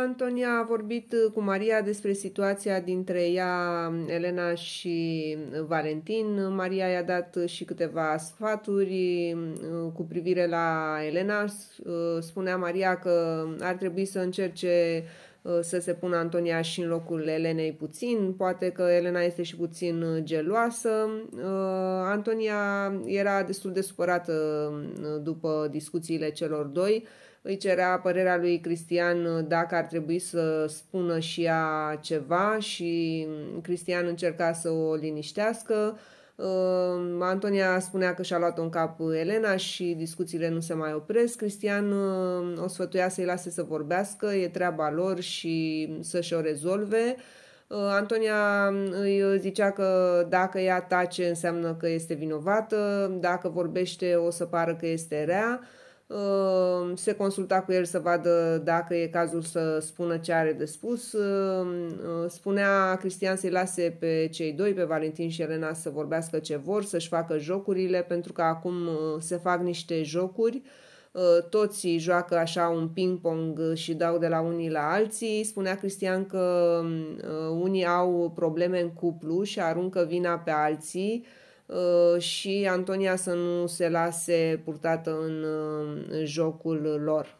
Antonia a vorbit uh, cu Maria despre situația dintre ea, Elena și uh, Valentin. Maria i-a dat uh, și câteva sfaturi cu privire la Elena. Spunea Maria că ar trebui să încerce Uh, să se pună Antonia și în locul Elenei puțin, poate că Elena este și puțin uh, geloasă. Uh, Antonia era destul de supărată după discuțiile celor doi, îi cerea părerea lui Cristian dacă ar trebui să spună și ea ceva și um, Cristian încerca să o liniștească. Ehm, Antonia spunea că și-a luat în cap uh, Elena și discuțiile nu se mai opresc. Cristian uh, o sfătuia să-i lase să vorbească, e treaba lor și să-și o rezolve. Uh, Antonia îi zicea că dacă ea tace înseamnă că este vinovată, dacă vorbește o să pară că este rea. Ehm, se consulta cu el să vadă dacă e cazul să spună ce are de spus. Ehm, ehm, spunea Cristian să-i lase pe cei doi, pe Valentin și Elena, să vorbească ce vor, să-și facă jocurile, pentru că acum se fac niște jocuri. Toți joacă așa un ping-pong și dau de la unii la alții. Spunea Cristian că unii au probleme în cuplu și aruncă vina pe alții Uh, și Antonia să nu se lase purtată în uh, jocul lor.